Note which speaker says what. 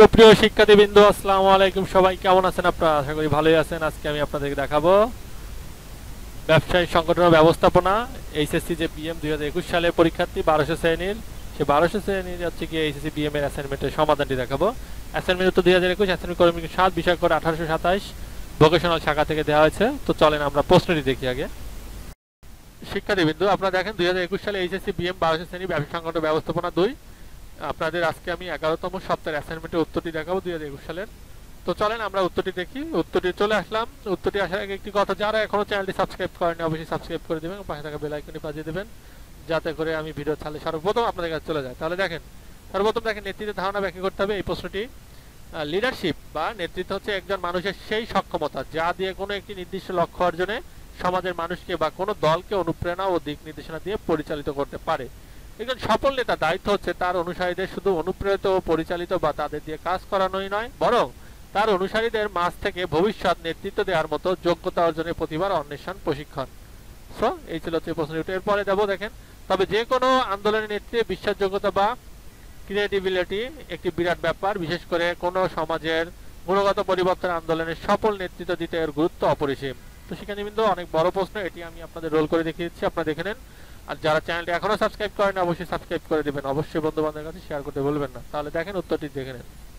Speaker 1: সুপ্রিয় শিক্ষার্থীবৃন্দ আসসালামু আলাইকুম সবাই কেমন আছেন আপনারা আশা করি ভালোই আছেন আজকে আমি আপনাদেরকে দেখাবো ব্যবসায়ী সংগঠন ব্যবস্থাপনা এইচএসসি যে বিএম দুই হাজার একুশ সালে পরীক্ষার্থী বারোশো শ্রেণীর সে বারোশো শ্রেণীর হচ্ছে কি এইচএসসি বিএম এর অ্যাসাইনমেন্টের সমাধানটি দেখাবো অ্যাসাইনমেন্ট তো দুই হাজার একুশ অ্যাসাইনমেন্ট করে সাত বিষয় করে আঠারোশো সাতাশ ভোকেশনাল শাখা থেকে দেওয়া হয়েছে তো চলেন আমরা প্রশ্নটি দেখি আগে শিক্ষার্থীবৃন্দ আপনারা দেখেন দুই হাজার একুশ সালে এইচএসসি বিএম বারোশো শ্রেণী ব্যবসা সংগঠন ব্যবস্থাপনা দুই আপনাদের আজকে আমি এগারোতম সপ্তাহের অ্যাসাইনমেন্টের উত্তরটি দেখাবো দুই হাজার সালের তো চলেন আমরা উত্তরটি দেখি উত্তরটি চলে আসলাম উত্তরটি আসার আগে একটি কথা যারা এখনও চ্যানেলটি সাবস্ক্রাইব করেনি অবশ্যই সাবস্ক্রাইব করে দেবেন পাশে থাকা বেলাইকনটি বাজিয়ে দেবেন যাতে করে আমি ভিডিও ছাড়লে সর্বপ্রথম আপনাদের কাছে চলে যায় তাহলে দেখেন সর্বপ্রথম দেখেন নেতৃত্বের ধারণা ব্যাখ্যা করতে হবে এই প্রশ্নটি লিডারশিপ বা নেতৃত্ব হচ্ছে একজন মানুষের সেই সক্ষমতা যা দিয়ে কোনো একটি নির্দিষ্ট লক্ষ্য অর্জনে সমাজের মানুষকে বা কোনো দলকে অনুপ্রেরণা ও দিক নির্দেশনা দিয়ে পরিচালিত করতে পারে একজন সফল নেতা দায়িত্ব হচ্ছে তার অনুসারীদের শুধু অনুপ্রেরিত ও পরিচালিত বা তাদের দিয়ে কাজ করানোই নয় বরং তার অনুসারীদের মাঝ থেকে ভবিষ্যৎ নেতৃত্ব দেওয়ার মতো যোগ্যতা অর্জনের প্রতিভার অন্বেষণ প্রশিক্ষণ সো এই ছিল হচ্ছে প্রশ্নটি এরপরে দেবো দেখেন তবে যে কোনো আন্দোলনের নেতৃত্বে বিশ্বাসযোগ্যতা বা ক্রিয়েটিভিলিটি একটি বিরাট ব্যাপার বিশেষ করে কোনো সমাজের গুণগত পরিবর্তন আন্দোলনের সফল নেতৃত্ব দিতে এর গুরুত্ব অপরিসীম তো সেখানে কিন্তু অনেক বড় প্রশ্ন এটি আমি আপনাদের রোল করে দেখিয়েছি আপনারা দেখে নেন আর যারা চ্যানেলটি এখনও সাবস্ক্রাইব করেন অবশ্যই সাবস্ক্রাইব করে দেবেন অবশ্যই বন্ধু বান্ধবের কাছে শেয়ার করতে বলবেন না তাহলে দেখেন উত্তরটি দেখে নেন